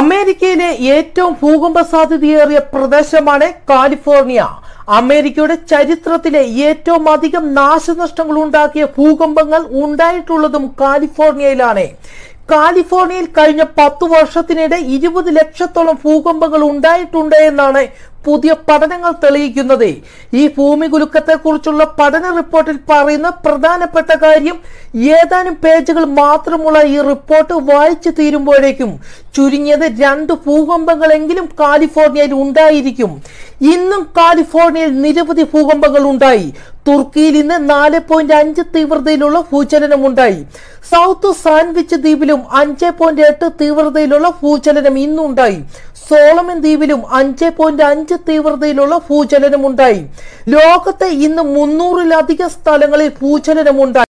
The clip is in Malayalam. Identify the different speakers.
Speaker 1: അമേരിക്കയിലെ ഏറ്റവും ഭൂകമ്പ സാധ്യതയേറിയ പ്രദേശമാണ് കാലിഫോർണിയ അമേരിക്കയുടെ ചരിത്രത്തിലെ ഏറ്റവും അധികം നാശനഷ്ടങ്ങൾ ഉണ്ടാക്കിയ ഭൂകമ്പങ്ങൾ ഉണ്ടായിട്ടുള്ളതും കാലിഫോർണിയയിലാണ് കാലിഫോർണിയയിൽ കഴിഞ്ഞ പത്തു വർഷത്തിനിടെ ഇരുപത് ലക്ഷത്തോളം ഭൂകമ്പങ്ങൾ ഉണ്ടായിട്ടുണ്ട് എന്നാണ് പുതിയ പഠനങ്ങൾ തെളിയിക്കുന്നത് ഈ ഭൂമി കുറിച്ചുള്ള പഠന റിപ്പോർട്ടിൽ പറയുന്ന പ്രധാനപ്പെട്ട കാര്യം ഏതാനും പേജുകൾ മാത്രമുള്ള ഈ റിപ്പോർട്ട് വായിച്ചു തീരുമ്പോഴേക്കും ചുരുങ്ങിയത് രണ്ട് ഭൂകമ്പങ്ങളെങ്കിലും കാലിഫോർണിയയിൽ ഉണ്ടായിരിക്കും ഇന്നും കാലിഫോർണിയയിൽ നിരവധി ഭൂകമ്പങ്ങൾ ഉണ്ടായി തുർക്കിയിൽ ഇന്ന് നാല് പോയിന്റ് അഞ്ച് തീവ്രതയിലുള്ള ഭൂചലനം ഉണ്ടായി സൗത്ത് സാൻവിച്ച് ദ്വീപിലും അഞ്ച് പോയിന്റ് എട്ട് തീവ്രതയിലുള്ള ഭൂചലനം ഇന്നുണ്ടായി സോളമൻ ദ്വീപിലും അഞ്ച് പോയിന്റ് അഞ്ച് തീവ്രതയിലുള്ള ഭൂചലനമുണ്ടായി ലോകത്തെ ഇന്ന് മുന്നൂറിലധികം സ്ഥലങ്ങളിൽ ഭൂചലനമുണ്ടായി